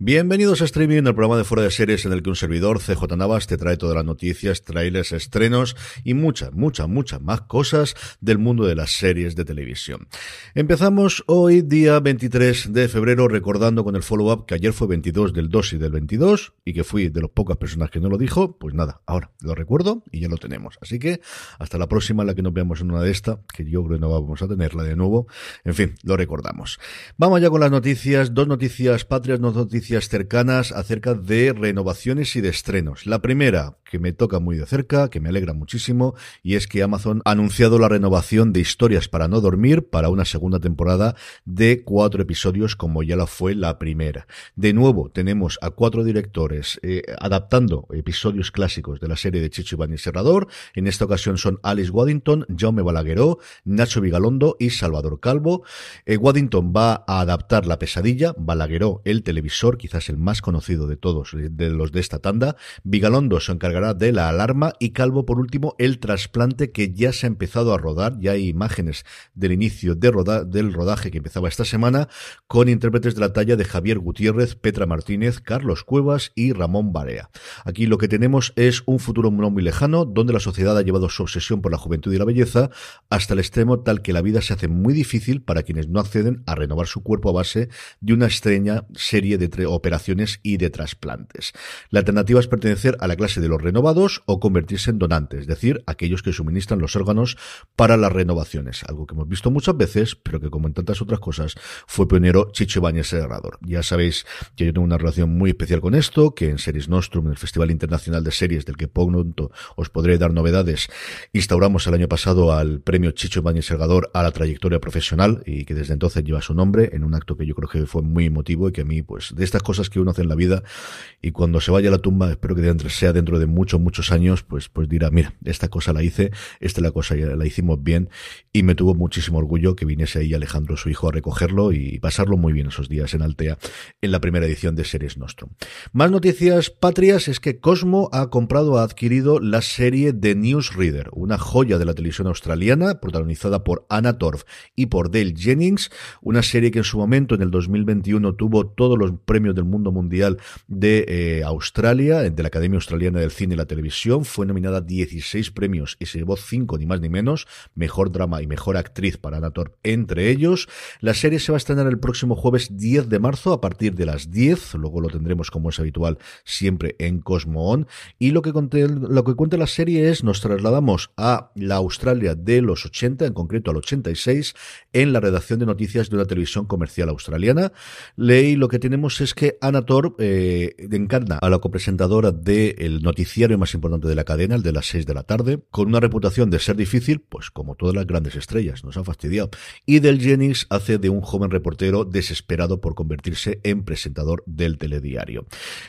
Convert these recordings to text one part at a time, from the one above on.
Bienvenidos a Streaming, el programa de fuera de series en el que un servidor, CJ Navas, te trae todas las noticias, trailers, estrenos y muchas, muchas, muchas más cosas del mundo de las series de televisión. Empezamos hoy, día 23 de febrero, recordando con el follow-up que ayer fue 22 del 2 y del 22 y que fui de las pocas personas que no lo dijo. Pues nada, ahora lo recuerdo y ya lo tenemos. Así que hasta la próxima, la que nos veamos en una de estas, que yo creo que no vamos a tenerla de nuevo. En fin, lo recordamos. Vamos ya con las noticias, dos noticias patrias, dos noticias cercanas acerca de renovaciones y de estrenos. La primera, que me toca muy de cerca, que me alegra muchísimo, y es que Amazon ha anunciado la renovación de Historias para no dormir para una segunda temporada de cuatro episodios como ya la fue la primera. De nuevo, tenemos a cuatro directores eh, adaptando episodios clásicos de la serie de Chicho Iván y Serrador. En esta ocasión son Alice Waddington, Jaume Balagueró, Nacho Vigalondo y Salvador Calvo. Eh, Waddington va a adaptar La pesadilla, Balagueró el televisor quizás el más conocido de todos, eh, de los de esta tanda. Vigalondo se encargará de la alarma y Calvo, por último, el trasplante que ya se ha empezado a rodar. Ya hay imágenes del inicio de del rodaje que empezaba esta semana con intérpretes de la talla de Javier Gutiérrez, Petra Martínez, Carlos Cuevas y Ramón Barea. Aquí lo que tenemos es un futuro no muy lejano donde la sociedad ha llevado su obsesión por la juventud y la belleza hasta el extremo tal que la vida se hace muy difícil para quienes no acceden a renovar su cuerpo a base de una extraña serie de operaciones y de trasplantes. La alternativa es pertenecer a la clase de los renovados o convertirse en donantes, es decir, aquellos que suministran los órganos para las renovaciones, algo que hemos visto muchas veces, pero que como en tantas otras cosas fue pionero Chicho Bañes Herrador. Ya sabéis que yo tengo una relación muy especial con esto, que en Series Nostrum, en el Festival Internacional de Series, del que pronto os podré dar novedades, instauramos el año pasado al premio Chicho Ibáñez Herrador a la trayectoria profesional y que desde entonces lleva su nombre en un acto que yo creo que fue muy emotivo y que a mí, pues, de esta cosas que uno hace en la vida y cuando se vaya a la tumba, espero que sea dentro de muchos, muchos años, pues, pues dirá, mira, esta cosa la hice, esta la cosa la hicimos bien y me tuvo muchísimo orgullo que viniese ahí Alejandro, su hijo, a recogerlo y pasarlo muy bien esos días en Altea en la primera edición de Series Nostrum. Más noticias patrias es que Cosmo ha comprado, ha adquirido la serie de Newsreader, una joya de la televisión australiana protagonizada por Anna Torf y por Dale Jennings, una serie que en su momento, en el 2021, tuvo todos los del mundo mundial de eh, Australia, de la Academia Australiana del Cine y la Televisión. Fue nominada a 16 premios y se llevó 5, ni más ni menos. Mejor drama y mejor actriz para Anator entre ellos. La serie se va a estrenar el próximo jueves 10 de marzo a partir de las 10. Luego lo tendremos, como es habitual, siempre en Cosmo On. Y lo que, lo que cuenta la serie es, nos trasladamos a la Australia de los 80, en concreto al 86, en la redacción de noticias de una televisión comercial australiana. Ley, lo que tenemos es es que Anna Torp eh, encarna a la copresentadora del noticiario más importante de la cadena, el de las 6 de la tarde, con una reputación de ser difícil, pues como todas las grandes estrellas, nos ha fastidiado. Y Del Jennings hace de un joven reportero desesperado por convertirse en presentador del telediario.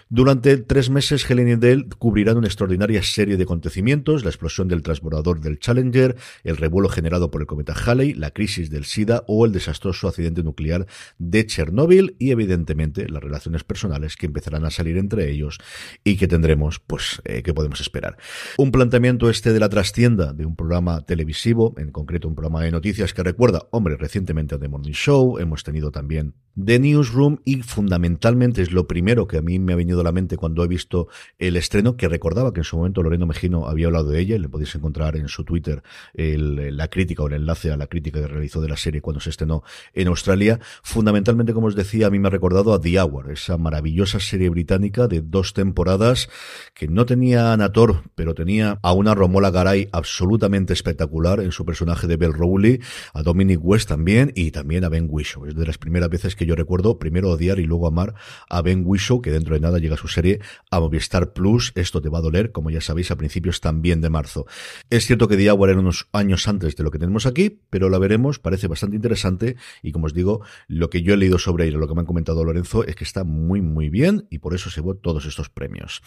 Durante tres meses, Helen y Del cubrirán una extraordinaria serie de acontecimientos, la explosión del transbordador del Challenger, el revuelo generado por el cometa Halley, la crisis del SIDA o el desastroso accidente nuclear de Chernóbil y, evidentemente, la relaciones personales que empezarán a salir entre ellos y que tendremos, pues, eh, que podemos esperar. Un planteamiento este de la trastienda de un programa televisivo, en concreto un programa de noticias que recuerda, hombre, recientemente a The Morning Show, hemos tenido también The Newsroom y fundamentalmente es lo primero que a mí me ha venido a la mente cuando he visto el estreno, que recordaba que en su momento Loreno Mejino había hablado de ella, le podéis encontrar en su Twitter la crítica o el enlace a la crítica que realizó de la serie cuando se estrenó en Australia. Fundamentalmente, como os decía, a mí me ha recordado a The Hour, esa maravillosa serie británica de dos temporadas que no tenía a Nator, pero tenía a una Romola Garay absolutamente espectacular en su personaje de Bell Rowley, a Dominic West también y también a Ben Whishaw. Es de las primeras veces que yo recuerdo primero odiar y luego amar a Ben Whishaw, que dentro de nada llega a su serie a Movistar Plus. Esto te va a doler, como ya sabéis, a principios también de marzo. Es cierto que The era unos años antes de lo que tenemos aquí, pero la veremos, parece bastante interesante y como os digo, lo que yo he leído sobre él, lo que me han comentado Lorenzo, es que está muy, muy bien y por eso se va todos estos premios.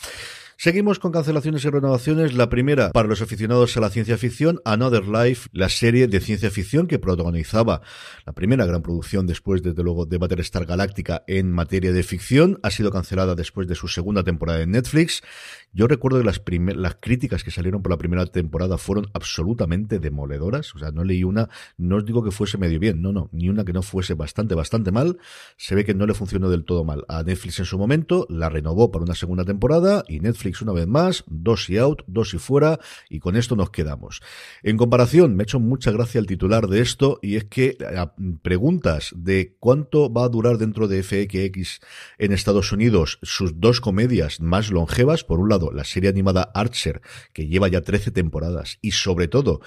Seguimos con cancelaciones y renovaciones. La primera, para los aficionados a la ciencia ficción, Another Life, la serie de ciencia ficción que protagonizaba la primera gran producción después, desde luego, de Battlestar Galáctica en materia de ficción, ha sido cancelada después de su segunda temporada en Netflix. Yo recuerdo que las, las críticas que salieron por la primera temporada fueron absolutamente demoledoras. O sea, no leí una, no os digo que fuese medio bien, no, no, ni una que no fuese bastante, bastante mal. Se ve que no le funcionó del todo mal a Netflix en su momento, la renovó para una segunda temporada y Netflix una vez más, dos y out, dos y fuera, y con esto nos quedamos. En comparación, me ha hecho mucha gracia el titular de esto, y es que preguntas de cuánto va a durar dentro de FX en Estados Unidos sus dos comedias más longevas, por un lado, la serie animada Archer, que lleva ya 13 temporadas, y sobre todo,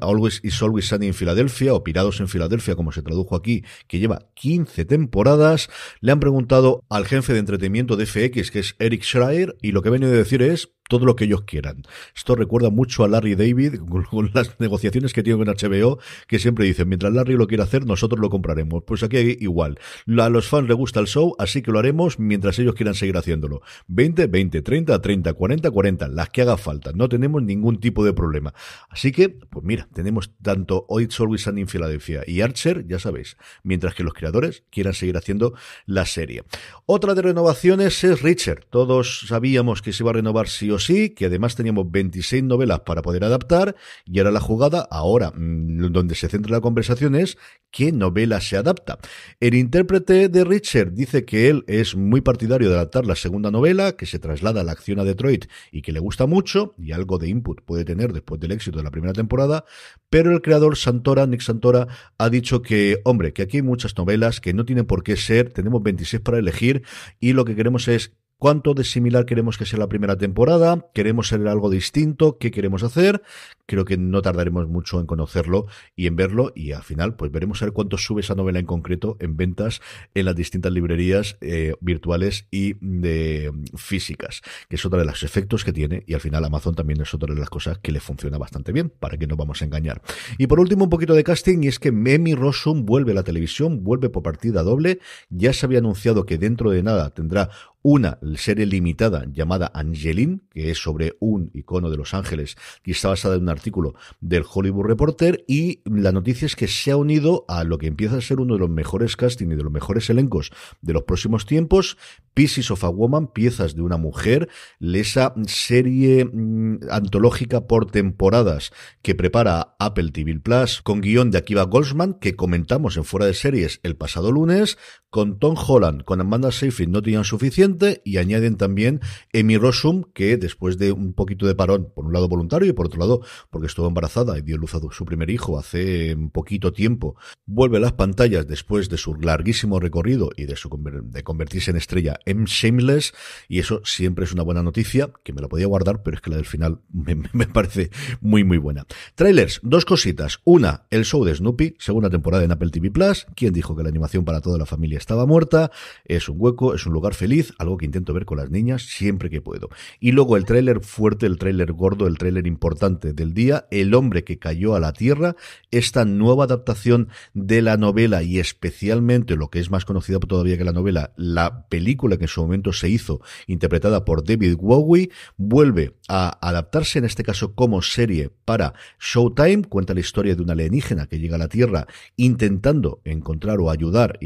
Always is Always Sunny en Filadelfia, o Pirados en Filadelfia, como se tradujo aquí, que lleva 15 temporadas, le han preguntado al jefe de entretenimiento de FX, que es Eric Schreier, y lo que ha venido de decir es todo lo que ellos quieran. Esto recuerda mucho a Larry David con las negociaciones que tiene con HBO, que siempre dice mientras Larry lo quiera hacer, nosotros lo compraremos. Pues aquí igual. A los fans les gusta el show, así que lo haremos mientras ellos quieran seguir haciéndolo. 20, 20, 30, 30, 40, 40, las que haga falta. No tenemos ningún tipo de problema. Así que, pues mira, tenemos tanto Oid Always Sunny en Filadelfia y Archer, ya sabéis, mientras que los creadores quieran seguir haciendo la serie. Otra de renovaciones es Richard. Todos sabíamos que se iba a renovar si os sí, que además teníamos 26 novelas para poder adaptar, y ahora la jugada, ahora mm, donde se centra la conversación es qué novela se adapta. El intérprete de Richard dice que él es muy partidario de adaptar la segunda novela, que se traslada a la acción a Detroit y que le gusta mucho, y algo de input puede tener después del éxito de la primera temporada, pero el creador Santora, Nick Santora, ha dicho que, hombre, que aquí hay muchas novelas que no tienen por qué ser, tenemos 26 para elegir, y lo que queremos es cuánto de similar queremos que sea la primera temporada, queremos ser algo distinto, qué queremos hacer. Creo que no tardaremos mucho en conocerlo y en verlo y al final pues veremos a ver cuánto sube esa novela en concreto en ventas en las distintas librerías eh, virtuales y de, físicas, que es otra de los efectos que tiene y al final Amazon también es otra de las cosas que le funciona bastante bien, para que no vamos a engañar. Y por último un poquito de casting y es que Memi Rossum vuelve a la televisión, vuelve por partida doble, ya se había anunciado que dentro de nada tendrá una serie limitada llamada Angeline, que es sobre un icono de Los Ángeles y está basada en un artículo del Hollywood Reporter. Y la noticia es que se ha unido a lo que empieza a ser uno de los mejores castings y de los mejores elencos de los próximos tiempos, Pieces of a Woman, piezas de una mujer, esa serie mm, antológica por temporadas que prepara Apple TV Plus con guión de Akiva Goldsman que comentamos en Fuera de Series el pasado lunes, con Tom Holland, con Amanda Seyfried no tenían suficiente y añaden también Emi Rossum, que después de un poquito de parón, por un lado voluntario y por otro lado porque estuvo embarazada y dio luz a su primer hijo hace un poquito tiempo, vuelve a las pantallas después de su larguísimo recorrido y de, su, de convertirse en estrella en Shameless y eso siempre es una buena noticia que me la podía guardar, pero es que la del final me, me parece muy muy buena. Trailers, dos cositas. Una, el show de Snoopy, segunda temporada en Apple TV Plus. quien dijo que la animación para toda la familia estaba muerta? Es un hueco, es un lugar feliz algo que intento ver con las niñas siempre que puedo. Y luego el tráiler fuerte, el tráiler gordo, el tráiler importante del día, El hombre que cayó a la tierra, esta nueva adaptación de la novela y especialmente lo que es más conocida todavía que la novela, la película que en su momento se hizo, interpretada por David Wowie, vuelve a adaptarse en este caso como serie para Showtime, cuenta la historia de un alienígena que llega a la Tierra intentando encontrar o ayudar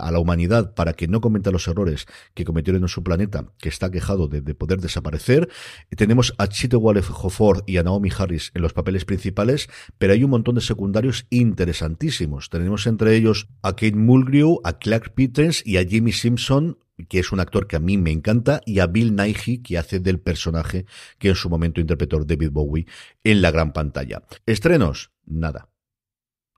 a la humanidad para que no cometa los errores que cometió en su planeta que está quejado de, poder desaparecer. Tenemos a Chito Walef Hofford y a Naomi Harris en los papeles principales, pero hay un montón de secundarios interesantísimos. Tenemos entre ellos a Kate Mulgrew, a Clark Peters y a Jimmy Simpson, que es un actor que a mí me encanta, y a Bill Nighy, que hace del personaje que en su momento interpretó David Bowie en la gran pantalla. Estrenos, nada.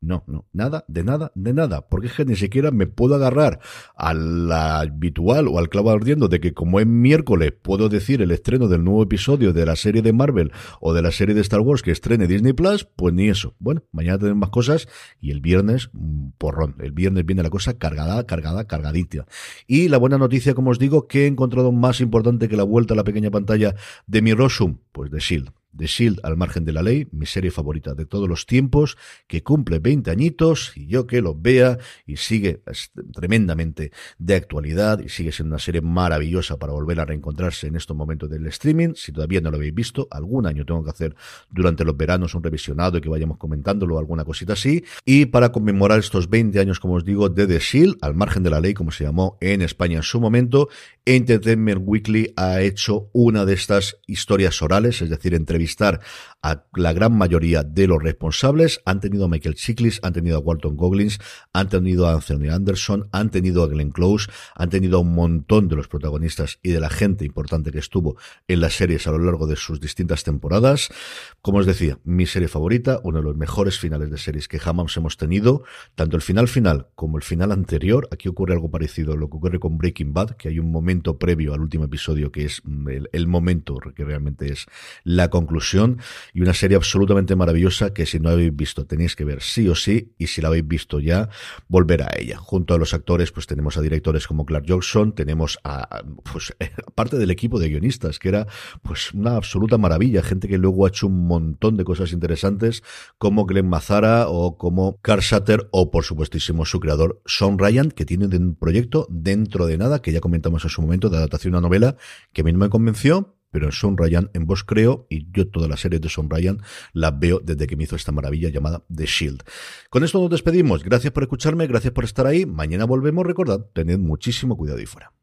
No, no, nada, de nada, de nada, porque es que ni siquiera me puedo agarrar a la habitual o al clavo ardiendo de que como es miércoles puedo decir el estreno del nuevo episodio de la serie de Marvel o de la serie de Star Wars que estrene Disney Plus, pues ni eso. Bueno, mañana tenemos más cosas y el viernes, mm, porrón, el viernes viene la cosa cargada, cargada, cargadita. Y la buena noticia, como os digo, que he encontrado más importante que la vuelta a la pequeña pantalla de mi Rosum, pues de Shield The Shield al margen de la ley, mi serie favorita de todos los tiempos, que cumple 20 añitos y yo que lo vea y sigue tremendamente de actualidad y sigue siendo una serie maravillosa para volver a reencontrarse en estos momentos del streaming. Si todavía no lo habéis visto, algún año tengo que hacer durante los veranos un revisionado y que vayamos comentándolo, o alguna cosita así. Y para conmemorar estos 20 años, como os digo, de The Shield al margen de la ley, como se llamó en España en su momento, Entertainment Weekly ha hecho una de estas historias orales, es decir, entre a la gran mayoría de los responsables. Han tenido a Michael Chiklis, han tenido a Walton Goggins, han tenido a Anthony Anderson, han tenido a Glenn Close, han tenido a un montón de los protagonistas y de la gente importante que estuvo en las series a lo largo de sus distintas temporadas. Como os decía, mi serie favorita, uno de los mejores finales de series que jamás hemos tenido, tanto el final final como el final anterior. Aquí ocurre algo parecido a lo que ocurre con Breaking Bad, que hay un momento previo al último episodio que es mm, el, el momento que realmente es la conclusión conclusión y una serie absolutamente maravillosa que si no habéis visto tenéis que ver sí o sí y si la habéis visto ya, volver a ella. Junto a los actores pues tenemos a directores como Clark Johnson, tenemos a pues parte del equipo de guionistas que era pues una absoluta maravilla, gente que luego ha hecho un montón de cosas interesantes como Glenn Mazara o como Carl Sutter o por supuestísimo su creador Sean Ryan que tiene un proyecto dentro de nada que ya comentamos en su momento de adaptación a una novela que a mí no me convenció pero en Son Ryan, en vos creo, y yo todas las series de Son Ryan las veo desde que me hizo esta maravilla llamada The Shield. Con esto nos despedimos. Gracias por escucharme, gracias por estar ahí. Mañana volvemos. Recordad, tened muchísimo cuidado y fuera.